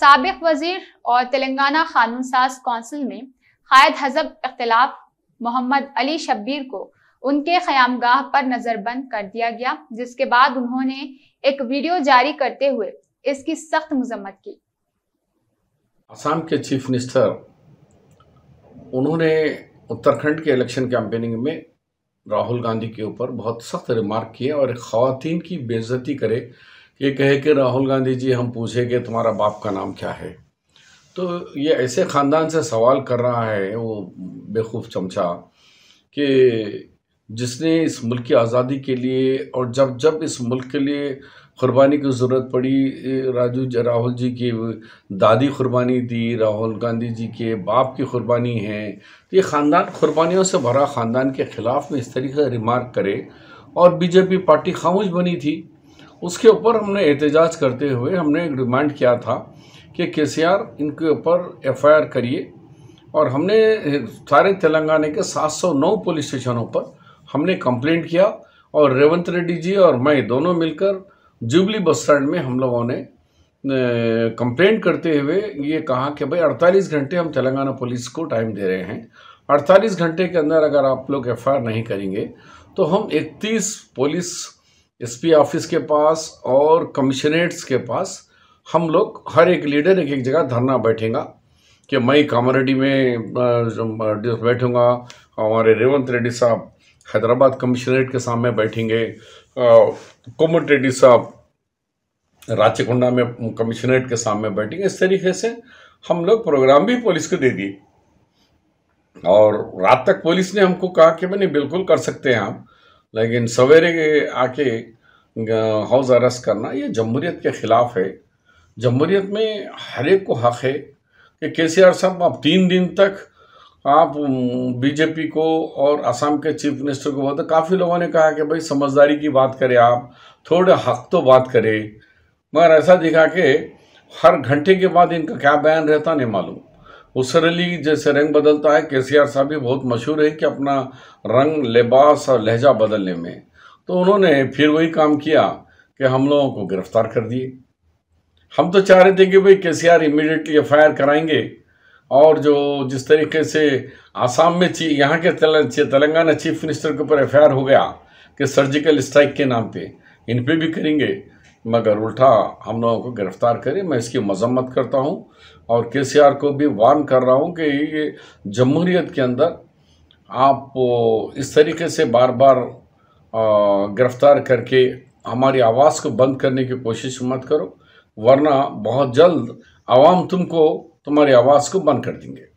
सबक वजीर और तेलंगाना कानून साज कौंसिल में कायद हजब इख्तलाफ मोहम्मद अली शब्बीर को उनके ख्यामगाह पर नज़रबंद कर दिया गया जिसके बाद उन्होंने एक वीडियो जारी करते हुए इसकी सख्त मजम्मत की आसाम के चीफ मिनिस्टर उन्होंने उत्तराखंड के इलेक्शन कैंपेनिंग में राहुल गांधी के ऊपर बहुत सख्त रिमार्क किए और खातन की बेजती करे ये कहे कि राहुल गांधी जी हम पूछे कि तुम्हारा बाप का नाम क्या है तो ये ऐसे ख़ानदान से सवाल कर रहा है वो बेखूफ चमचा कि जिसने इस मुल्क की आज़ादी के लिए और जब जब इस मुल्क के लिए कुर्बानी की ज़रूरत पड़ी राजू राहुल जी की दादी कुर्बानी दी राहुल गांधी जी के बाप की कुर्बानी है तो ये ख़ानदान कुर्बानियों से भरा ख़ानदान के ख़िलाफ़ में इस तरीके का रिमार्क करे और बीजेपी पार्टी खामोश बनी थी उसके ऊपर हमने एहतजाज करते हुए हमने एक डिमांड किया था कि के सी आर इनके ऊपर एफ आई आर करिए और हमने सारे तेलंगाना के 709 पुलिस स्टेशनों पर हमने कंप्लेंट किया और रेवंत रेड्डी जी और मैं दोनों मिलकर जुबली बस स्टैंड में हम लोगों ने कंप्लेंट करते हुए ये कहा कि भाई 48 घंटे हम तेलंगाना पुलिस को टाइम दे रहे हैं 48 घंटे के अंदर अगर आप लोग एफ नहीं करेंगे तो हम इकतीस पुलिस एसपी ऑफिस के पास और कमिश्नरेट्स के पास हम लोग हर एक लीडर एक एक जगह धरना बैठेगा कि मैं कामरेडी में बैठूंगा हमारे रेवंत रेड्डी साहब हैदराबाद कमिश्नरेट के सामने बैठेंगे कोमट रेड्डी साहब राचकुंडा में कमिश्नरेट के सामने बैठेंगे इस तरीके से हम लोग प्रोग्राम भी पुलिस को दे दिए और रात तक पुलिस ने हमको कहा कि मैंने बिल्कुल कर सकते हैं आप लेकिन सवेरे आके हाउस अरेस्ट करना ये जमहूरीत के ख़िलाफ़ है जमहूरीत में हर एक को हक़ है कि के सी आर साहब आप तीन दिन तक आप बीजेपी को और असम के चीफ मिनिस्टर को बोलते काफ़ी लोगों ने कहा कि भाई समझदारी की बात करें आप थोड़े हक तो बात करें मगर ऐसा दिखा के हर घंटे के बाद इनका क्या बयान रहता नहीं मालूम उसर अली जैसे रंग बदलता है के सी आर साहब भी बहुत मशहूर है कि अपना रंग लिबास और लहजा बदलने में तो उन्होंने फिर वही काम किया कि हम लोगों को गिरफ्तार कर दिए हम तो चाह रहे थे कि भाई के सी आर इमीडिएटली एफ कराएंगे और जो जिस तरीके से आसाम में ची यहाँ के तेलंगाना चीफ मिनिस्टर के ऊपर एफ हो गया कि सर्जिकल स्ट्राइक के नाम पर इन पर भी करेंगे मगर उल्टा हम लोगों को गिरफ्तार करें मैं इसकी मजम्मत करता हूं और के को भी वार्न कर रहा हूं कि ये जमहूरीत के अंदर आप इस तरीके से बार बार गिरफ्तार करके हमारी आवाज़ को बंद करने की कोशिश मत करो वरना बहुत जल्द आवाम तुमको तुम्हारी आवाज़ को बंद कर देंगे